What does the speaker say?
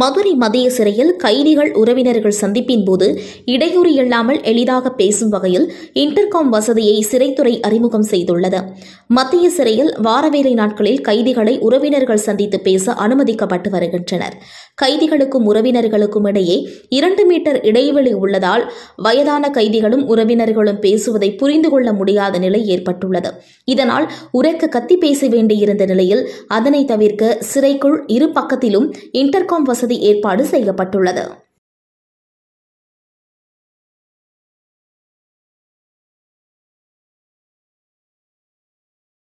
மதுரை மத்திய சிறையில் கைதிகள் உறவினர்கள் சந்திப்பின் போது இடையூறு இல்லாமல் எளிதாக பேசும் வகையில் இன்டர்காம் வசதியை சிறைத்துறை அறிமுகம் செய்துள்ளது மத்திய சிறையில் வாரவேலை நாட்களில் கைதிகளை உறவினர்கள் சந்தித்து பேச அனுமதிக்கப்பட்டு வருகின்றனர் கைதிகளுக்கும் உறவினர்களுக்கும் இடையே இரண்டு மீட்டர் இடைவெளி உள்ளதால் வயதான கைதிகளும் உறவினர்களும் பேசுவதை புரிந்து கொள்ள முடியாத நிலை ஏற்பட்டுள்ளது இதனால் உரக்க கத்தி பேச வேண்டியிருந்த நிலையில் அதனை தவிர்க்க சிறைக்குள் இரு பக்கத்திலும் இன்டர்காம் வசதி ஏற்பாடு செய்யப்பட்டுள்ளது